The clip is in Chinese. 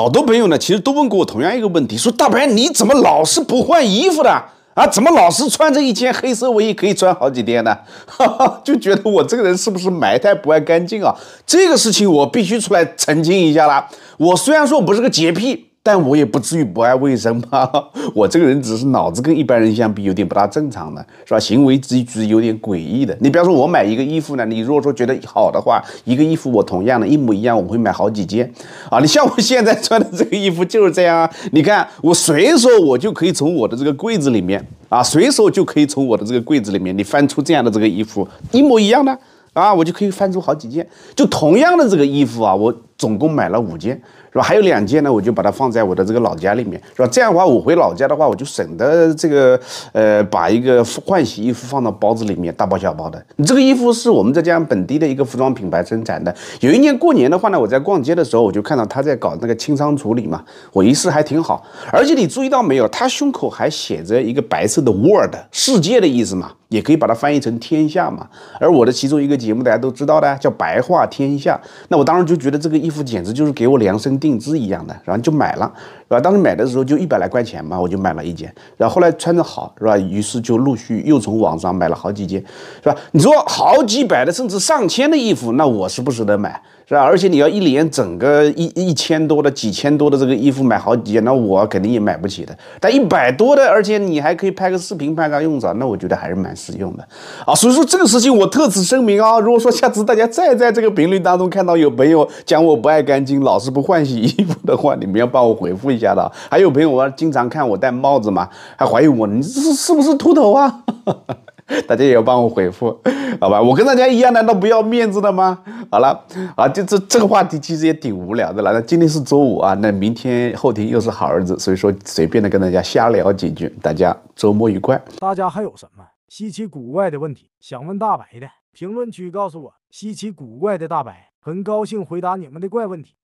好多朋友呢，其实都问过我同样一个问题，说大白你怎么老是不换衣服的啊？怎么老是穿着一件黑色卫衣可以穿好几天呢？就觉得我这个人是不是埋汰不爱干净啊？这个事情我必须出来澄清一下啦。我虽然说不是个洁癖。但我也不至于不爱卫生吧？我这个人只是脑子跟一般人相比有点不大正常的是吧？行为举止有点诡异的。你比方说，我买一个衣服呢，你如果说觉得好的话，一个衣服我同样的一模一样，我会买好几件啊。你像我现在穿的这个衣服就是这样，啊。你看我随手我就可以从我的这个柜子里面啊，随手就可以从我的这个柜子里面，你翻出这样的这个衣服一模一样的。啊，我就可以翻出好几件，就同样的这个衣服啊，我总共买了五件，是吧？还有两件呢，我就把它放在我的这个老家里面，是吧？这样的话，我回老家的话，我就省得这个，呃，把一个换洗衣服放到包子里面，大包小包的。你这个衣服是我们浙江本地的一个服装品牌生产的。有一年过年的话呢，我在逛街的时候，我就看到他在搞那个清仓处理嘛，我一试还挺好。而且你注意到没有，他胸口还写着一个白色的 “world” 世界的意思嘛。也可以把它翻译成天下嘛，而我的其中一个节目大家都知道的，叫白话天下。那我当时就觉得这个衣服简直就是给我量身定制一样的，然后就买了，是吧？当时买的时候就一百来块钱嘛，我就买了一件。然后后来穿着好，是吧？于是就陆续又从网上买了好几件，是吧？你说好几百的，甚至上千的衣服，那我是不舍得买。是啊，而且你要一连整个一一千多的、几千多的这个衣服买好几件，那我肯定也买不起的。但一百多的，而且你还可以拍个视频，拍个用场，那我觉得还是蛮实用的啊。所以说这个事情，我特此声明啊。如果说下次大家再在这个评论当中看到有朋友讲我不爱干净、老是不换洗衣服的话，你们要帮我回复一下的。还有朋友啊，经常看我戴帽子嘛，还怀疑我你这是是不是秃头啊？大家也要帮我回复，好吧？我跟大家一样，难道不要面子的吗？好了，啊，就这这个话题其实也挺无聊的了。那今天是周五啊，那明天后天又是好日子，所以说随便的跟大家瞎聊几句。大家周末愉快。大家还有什么稀奇古怪的问题想问大白的？评论区告诉我。稀奇古怪的大白很高兴回答你们的怪问题。